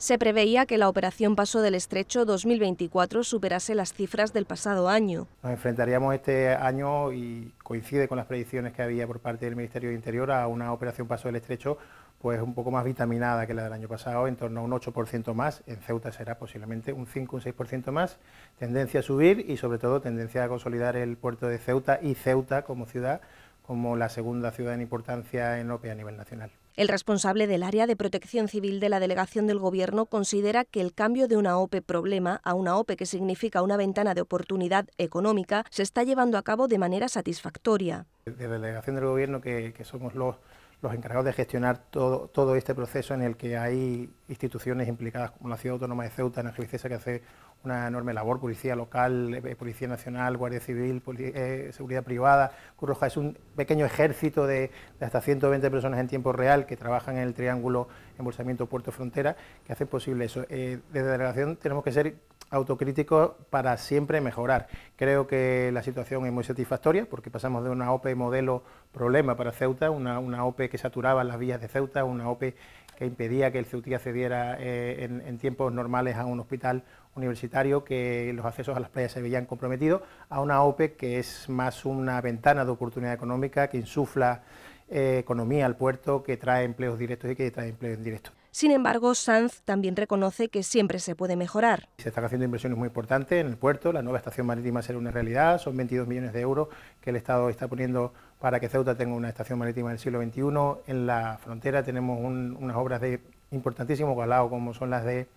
Se preveía que la operación Paso del Estrecho 2024 superase las cifras del pasado año. Nos enfrentaríamos este año, y coincide con las predicciones que había por parte del Ministerio de Interior, a una operación Paso del Estrecho pues un poco más vitaminada que la del año pasado, en torno a un 8% más, en Ceuta será posiblemente un 5, un 6% más, tendencia a subir y sobre todo tendencia a consolidar el puerto de Ceuta y Ceuta como ciudad como la segunda ciudad en importancia en OPE a nivel nacional. El responsable del área de protección civil de la delegación del Gobierno considera que el cambio de una OPE problema a una OPE que significa una ventana de oportunidad económica se está llevando a cabo de manera satisfactoria. De la delegación del Gobierno, que, somos los, los, encargados de gestionar todo, todo, este proceso en el que hay instituciones implicadas como la Ciudad Autónoma de Ceuta, en Angelicesa, que hace una enorme labor, policía local, eh, eh, policía nacional, guardia civil, eh, seguridad privada, ...Curroja es un pequeño ejército de, hasta 120 personas en tiempo real que trabajan en el triángulo embolsamiento puerto frontera que hace posible eso. desde la delegación tenemos que ser autocrítico para siempre mejorar. Creo que la situación es muy satisfactoria porque pasamos de una OPE modelo problema para Ceuta, una, OPE que saturaba las vías de Ceuta, una OPE que impedía que el Ceutí accediera eh, en, tiempos normales a un hospital universitario, que los accesos a las playas se veían comprometidos, a una OPE que es más una ventana de oportunidad económica, que insufla eh, economía al puerto, que trae empleos directos y que trae empleos indirectos. Sin embargo, Sanz también reconoce que siempre se puede mejorar. Se están haciendo inversiones muy importantes en el puerto, la nueva estación marítima será una realidad, son 22 millones de euros que el Estado está poniendo para que Ceuta tenga una estación marítima del siglo XXI. En la frontera tenemos unas obras de importantísimo calado como son las de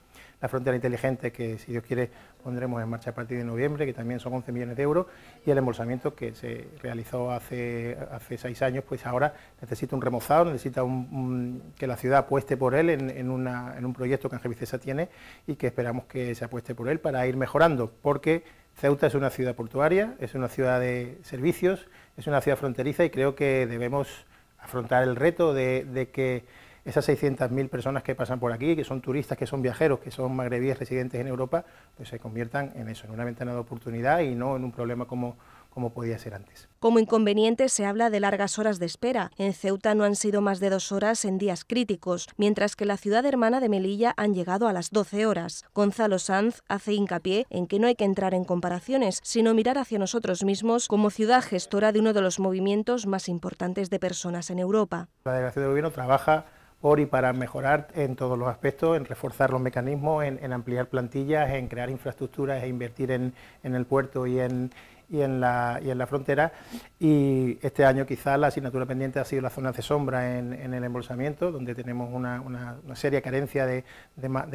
la frontera inteligente que, si Dios quiere, pondremos en marcha a partir de noviembre, que también son 11 millones de euros, y el embolsamiento que se realizó hace, hace seis años, pues ahora necesita un remozado, necesita que la ciudad apueste por él en, un proyecto que Angevicesa tiene y que esperamos que se apueste por él para ir mejorando, porque Ceuta es una ciudad portuaria, es una ciudad de servicios, es una ciudad fronteriza y creo que debemos afrontar el reto de, de que esas 600.000 personas que pasan por aquí, que son turistas, que son viajeros, que son magrebíes residentes en Europa, pues se conviertan en eso, en una ventana de oportunidad y no en un problema como, como podía ser antes. Como inconveniente se habla de largas horas de espera. En Ceuta no han sido más de dos horas en días críticos, mientras que la ciudad hermana de Melilla han llegado a las 12 horas. Gonzalo Sanz hace hincapié en que no hay que entrar en comparaciones, sino mirar hacia nosotros mismos como ciudad gestora de uno de los movimientos más importantes de personas en Europa. La delegación del gobierno trabaja y para mejorar en todos los aspectos, en reforzar los mecanismos, en, ampliar plantillas, en crear infraestructuras e invertir en el puerto y en, y en la, frontera. Y este año quizá la asignatura pendiente ha sido la zona de sombra en, el embolsamiento, donde tenemos una, una, seria carencia de,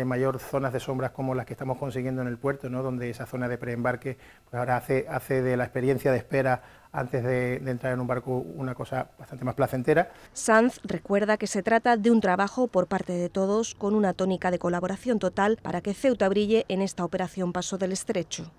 mayor zonas de sombras como las que estamos consiguiendo en el puerto, donde esa zona de preembarque pues ahora hace, hace de la experiencia de espera antes de, de, entrar en un barco una cosa bastante más placentera. Sanz recuerda que se trata de un trabajo por parte de todos con una tónica de colaboración total para que Ceuta brille en esta operación Paso del Estrecho.